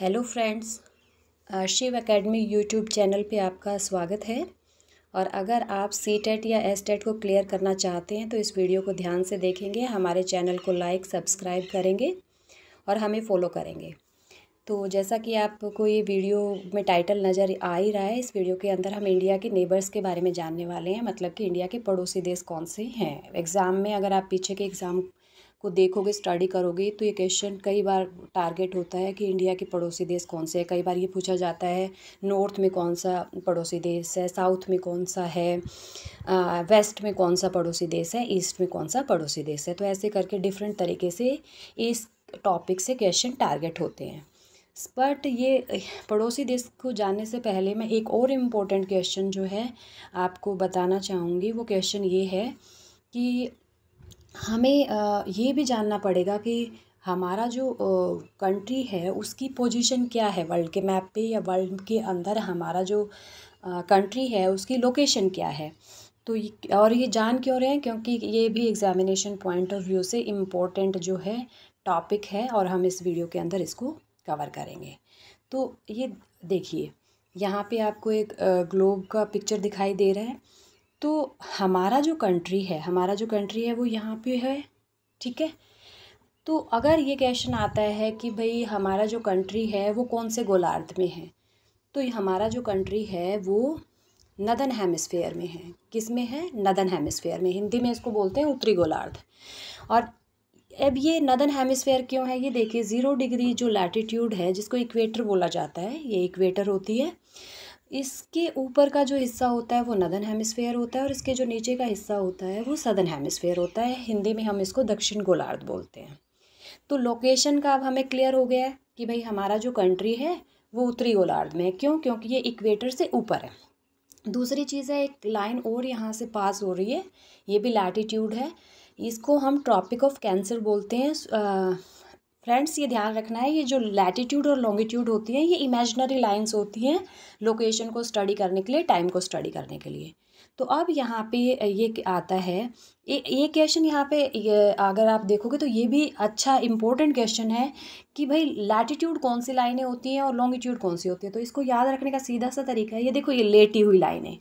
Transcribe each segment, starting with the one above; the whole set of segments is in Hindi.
hello friends Shiv academy YouTube channel पे आपका स्वागत है और अगर आप सी टेट e या एस टेट e को क्लियर करना चाहते हैं तो इस वीडियो को ध्यान से देखेंगे हमारे चैनल को लाइक सब्सक्राइब करेंगे और हमें फॉलो करेंगे तो जैसा कि आपको ये वीडियो में टाइटल नज़र आ ही रहा है इस वीडियो के अंदर हम इंडिया के नेबर्स के बारे में जानने वाले हैं मतलब कि इंडिया के पड़ोसी देश कौन से हैं एग्ज़ाम में अगर आप पीछे के एग्ज़ाम को देखोगे स्टडी करोगे तो ये क्वेश्चन कई बार टारगेट होता है कि इंडिया के पड़ोसी देश कौन से है कई बार ये पूछा जाता है नॉर्थ में कौन सा पड़ोसी देश है साउथ में कौन सा है आ, वेस्ट में कौन सा पड़ोसी देश है ईस्ट में कौन सा पड़ोसी देश है तो ऐसे करके डिफरेंट तरीके से इस टॉपिक से क्वेश्चन टारगेट होते हैं बट ये पड़ोसी देश को जानने से पहले मैं एक और इम्पोर्टेंट क्वेश्चन जो है आपको बताना चाहूँगी वो क्वेश्चन ये है कि हमें ये भी जानना पड़ेगा कि हमारा जो कंट्री है उसकी पोजीशन क्या है वर्ल्ड के मैप पे या वर्ल्ड के अंदर हमारा जो कंट्री है उसकी लोकेशन क्या है तो और ये जान क्यों रहे हैं क्योंकि ये भी एग्ज़ामिनेशन पॉइंट ऑफ व्यू से इम्पोर्टेंट जो है टॉपिक है और हम इस वीडियो के अंदर इसको कवर करेंगे तो ये देखिए यहाँ पे आपको एक ग्लोब का पिक्चर दिखाई दे रहा है तो हमारा जो कंट्री है हमारा जो कंट्री है वो यहाँ पे है ठीक है तो अगर ये क्वेश्चन आता है कि भाई हमारा जो कंट्री है वो कौन से गोलार्ध में है तो ये हमारा जो कंट्री है वो नदन हेमिसफेयर में है किस में है नदन हेमिसफेयर में हिंदी में इसको बोलते हैं उत्तरी गोलार्ध और अब ये नदन हेमस्फेयर क्यों है ये देखिए ज़ीरो डिग्री जो लैटिट्यूड है जिसको इक्वेटर बोला जाता है ये इक्वेटर होती है इसके ऊपर का जो हिस्सा होता है वो नदन हेमिसफेयर होता है और इसके जो नीचे का हिस्सा होता है वो सदन हेमिसफेयर होता है हिंदी में हम इसको दक्षिण गोलार्ध बोलते हैं तो लोकेशन का अब हमें क्लियर हो गया है कि भाई हमारा जो कंट्री है वो उत्तरी गोलार्ध में है क्यों क्योंकि ये इक्वेटर से ऊपर है दूसरी चीज़ है एक लाइन और यहाँ से पास हो रही है ये भी लैटिट्यूड है इसको हम ट्रॉपिक ऑफ कैंसर बोलते हैं फ्रेंड्स ये ध्यान रखना है ये जो लैटिट्यूड और लॉन्गिट्यूड होती हैं ये इमेजनरी लाइंस होती हैं लोकेशन को स्टडी करने के लिए टाइम को स्टडी करने के लिए तो अब यहाँ पे ये आता है ये ये क्वेश्चन यहाँ पे ये अगर आप देखोगे तो ये भी अच्छा इंपॉर्टेंट क्वेश्चन है कि भाई लैटिट्यूड कौन सी लाइनें होती हैं और लॉन्गिट्यूड कौन सी होती है तो इसको याद रखने का सीधा सा तरीका है ये देखो ये लेटी हुई लाइनें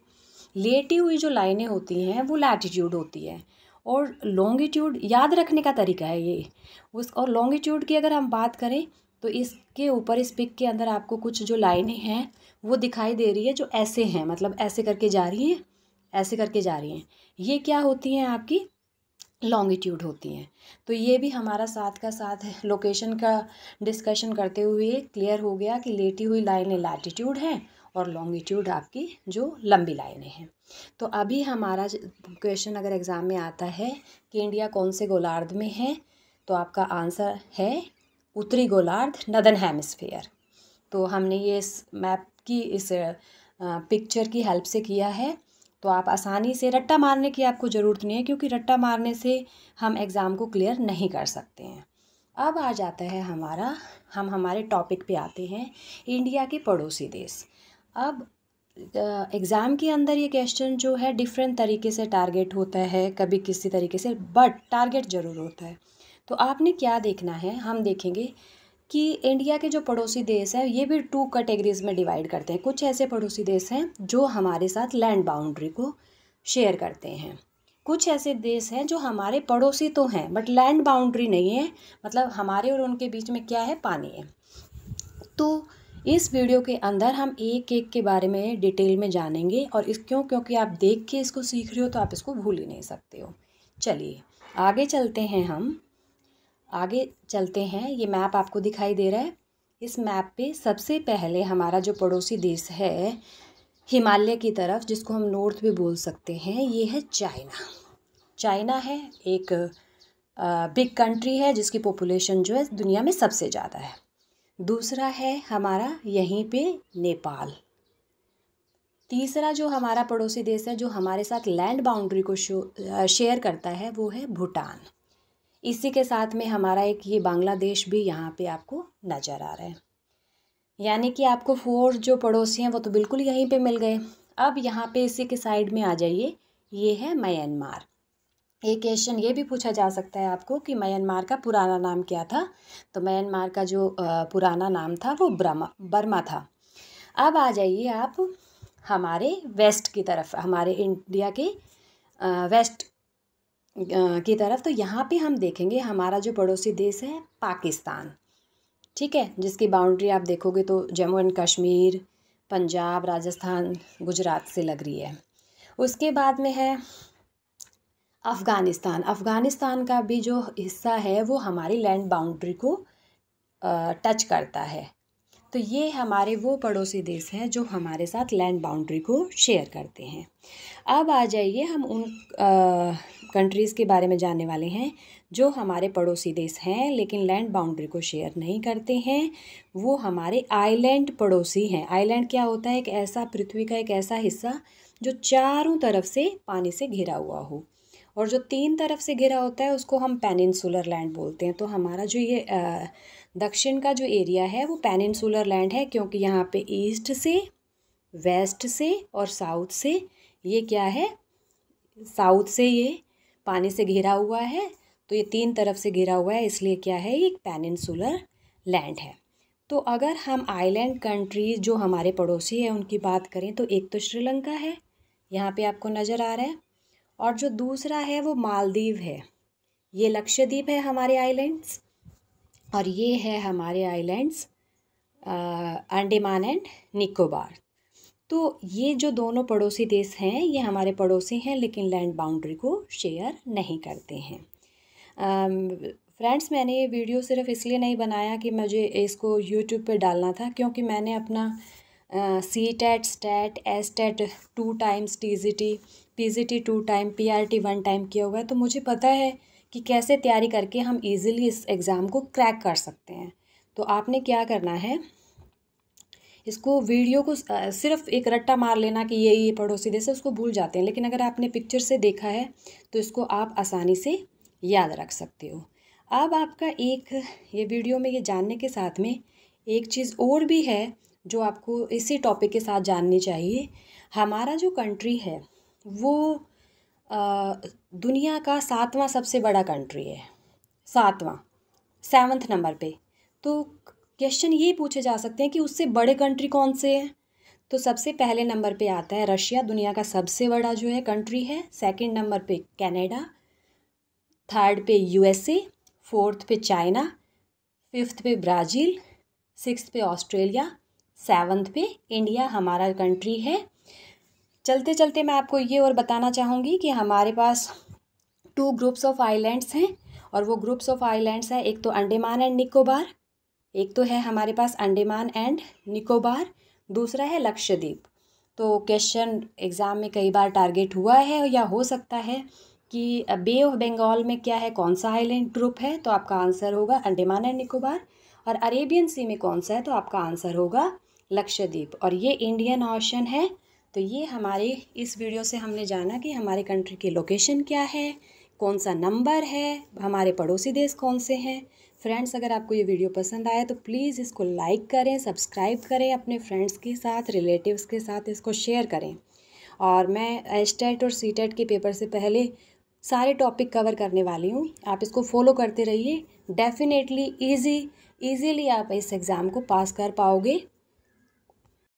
लेटी हुई जो लाइनें होती हैं वो लैटिट्यूड होती है और लॉन्गिट्यूड याद रखने का तरीका है ये उस और लॉन्गिट्यूड की अगर हम बात करें तो इसके ऊपर इस पिक के अंदर आपको कुछ जो लाइनें हैं वो दिखाई दे रही है जो ऐसे हैं मतलब ऐसे करके जा रही हैं ऐसे करके जा रही हैं ये क्या होती हैं आपकी लॉन्गिट्यूड होती हैं तो ये भी हमारा साथ का साथ लोकेशन का डिस्कशन करते हुए क्लियर हो गया कि लेटी हुई लाइनें लैटिट्यूड हैं और लॉन्गिट्यूड आपकी जो लंबी लाइनें हैं तो अभी हमारा क्वेश्चन अगर एग्ज़ाम में आता है कि इंडिया कौन से गोलार्ध में है तो आपका आंसर है उत्तरी गोलार्ध नदन हेमस्फेयर तो हमने ये इस मैप की इस पिक्चर की हेल्प से किया है तो आप आसानी से रट्टा मारने की आपको ज़रूरत नहीं है क्योंकि रट्टा मारने से हम एग्ज़ाम को क्लियर नहीं कर सकते हैं अब आ जाता है हमारा हम हमारे टॉपिक पे आते हैं इंडिया के पड़ोसी देश अब एग्ज़ाम के अंदर ये क्वेश्चन जो है डिफरेंट तरीके से टारगेट होता है कभी किसी तरीके से बट टारगेट ज़रूर होता है तो आपने क्या देखना है हम देखेंगे कि इंडिया के जो पड़ोसी देश हैं ये भी टू कैटेगरीज़ में डिवाइड करते हैं कुछ ऐसे पड़ोसी देश हैं जो हमारे साथ लैंड बाउंड्री को शेयर करते हैं कुछ ऐसे देश हैं जो हमारे पड़ोसी तो हैं बट लैंड बाउंड्री नहीं है मतलब हमारे और उनके बीच में क्या है पानी है तो इस वीडियो के अंदर हम एक एक के बारे में डिटेल में जानेंगे और इस क्यों क्योंकि आप देख के इसको सीख रहे हो तो आप इसको भूल ही नहीं सकते हो चलिए आगे चलते हैं हम आगे चलते हैं ये मैप आपको दिखाई दे रहा है इस मैप पे सबसे पहले हमारा जो पड़ोसी देश है हिमालय की तरफ जिसको हम नॉर्थ भी बोल सकते हैं ये है चाइना चाइना है एक बिग कंट्री है जिसकी पॉपुलेशन जो है दुनिया में सबसे ज़्यादा है दूसरा है हमारा यहीं पे नेपाल तीसरा जो हमारा पड़ोसी देश है जो हमारे साथ लैंड बाउंड्री को शेयर करता है वो है भूटान इसी के साथ में हमारा एक ये बांग्लादेश भी यहाँ पे आपको नज़र आ रहा है यानी कि आपको फोर जो पड़ोसी हैं वो तो बिल्कुल यहीं पे मिल गए अब यहाँ पे इसी के साइड में आ जाइए ये है म्यांमार ये क्वेश्चन ये भी पूछा जा सकता है आपको कि म्यांमार का पुराना नाम क्या था तो म्यांमार का जो पुराना नाम था वो ब्रमा बर्मा था अब आ जाइए आप हमारे वेस्ट की तरफ हमारे इंडिया के वेस्ट की तरफ तो यहाँ पे हम देखेंगे हमारा जो पड़ोसी देश है पाकिस्तान ठीक है जिसकी बाउंड्री आप देखोगे तो जम्मू एंड कश्मीर पंजाब राजस्थान गुजरात से लग रही है उसके बाद में है अफ़गानिस्तान अफ़गानिस्तान का भी जो हिस्सा है वो हमारी लैंड बाउंड्री को टच करता है तो ये हमारे वो पड़ोसी देश हैं जो हमारे साथ लैंड बाउंड्री को शेयर करते हैं अब आ जाइए हम उन कंट्रीज़ के बारे में जानने वाले हैं जो हमारे पड़ोसी देश हैं लेकिन लैंड बाउंड्री को शेयर नहीं करते हैं वो हमारे आइलैंड पड़ोसी हैं आइलैंड क्या होता है एक ऐसा पृथ्वी का एक ऐसा हिस्सा जो चारों तरफ से पानी से घिरा हुआ हो और जो तीन तरफ से घिरा होता है उसको हम पेनिनसुलर लैंड बोलते हैं तो हमारा जो ये दक्षिण का जो एरिया है वो पेनिनसुलर लैंड है क्योंकि यहाँ पे ईस्ट से वेस्ट से और साउथ से ये क्या है साउथ से ये पानी से घिरा हुआ है तो ये तीन तरफ से घिरा हुआ है इसलिए क्या है ये एक पेनिनसुलर लैंड है तो अगर हम आइलैंड कंट्रीज जो हमारे पड़ोसी हैं उनकी बात करें तो एक तो श्रीलंका है यहाँ पे आपको नज़र आ रहा है और जो दूसरा है वो मालदीव है ये लक्षद्वीप है हमारे आइलैंड्स और ये है हमारे आइलैंड्स अंडेमान एंड निकोबार तो ये जो दोनों पड़ोसी देश हैं ये हमारे पड़ोसी हैं लेकिन लैंड बाउंड्री को शेयर नहीं करते हैं फ्रेंड्स मैंने ये वीडियो सिर्फ इसलिए नहीं बनाया कि मुझे इसको यूट्यूब पे डालना था क्योंकि मैंने अपना C TET STET S TET two times T G T P G T two time P R T one time किया हुआ है तो मुझे पता है कि कैसे तैयारी करके हम इजीली इस एग्ज़ाम को क्रैक कर सकते हैं तो आपने क्या करना है इसको वीडियो को सिर्फ एक रट्टा मार लेना कि ये ये पढ़ो सीधे से उसको भूल जाते हैं लेकिन अगर आपने पिक्चर से देखा है तो इसको आप आसानी से याद रख सकते हो अब आपका एक ये वीडियो में ये जानने के साथ में एक चीज़ और भी है जो आपको इसी टॉपिक के साथ जाननी चाहिए हमारा जो कंट्री है वो दुनिया का सातवां सबसे बड़ा कंट्री है सातवां सेवन्थ नंबर पे तो क्वेश्चन ये पूछे जा सकते हैं कि उससे बड़े कंट्री कौन से हैं तो सबसे पहले नंबर पे आता है रशिया दुनिया का सबसे बड़ा जो है कंट्री है सेकंड नंबर पे कनाडा थर्ड पे यूएसए फोर्थ पे चाइना फिफ्थ पे ब्राज़ील सिक्स पे ऑस्ट्रेलिया सेवन्थ पे इंडिया हमारा कंट्री है चलते चलते मैं आपको ये और बताना चाहूँगी कि हमारे पास टू ग्रुप्स ऑफ आइलैंड्स हैं और वो ग्रुप्स ऑफ आइलैंड्स हैं एक तो अंडेमान एंड निकोबार एक तो है हमारे पास अंडेमान एंड निकोबार दूसरा है लक्षद्वीप तो क्वेश्चन एग्ज़ाम में कई बार टारगेट हुआ है या हो सकता है कि बे ऑफ बंगाल में क्या है कौन सा आइलैंड ग्रुप है तो आपका आंसर होगा अंडेमान एंड निकोबार और अरेबियन सी में कौन सा है तो आपका आंसर होगा लक्षद्वीप और ये इंडियन ऑशन है तो ये हमारे इस वीडियो से हमने जाना कि हमारे कंट्री की लोकेशन क्या है कौन सा नंबर है हमारे पड़ोसी देश कौन से हैं फ्रेंड्स अगर आपको ये वीडियो पसंद आया तो प्लीज़ इसको लाइक करें सब्सक्राइब करें अपने फ्रेंड्स के साथ रिलेटिव्स के साथ इसको शेयर करें और मैं एस्टेट और सी के पेपर से पहले सारे टॉपिक कवर करने वाली हूँ आप इसको फॉलो करते रहिए डेफिनेटली ईजी ईज़िली आप इस एग्ज़ाम को पास कर पाओगे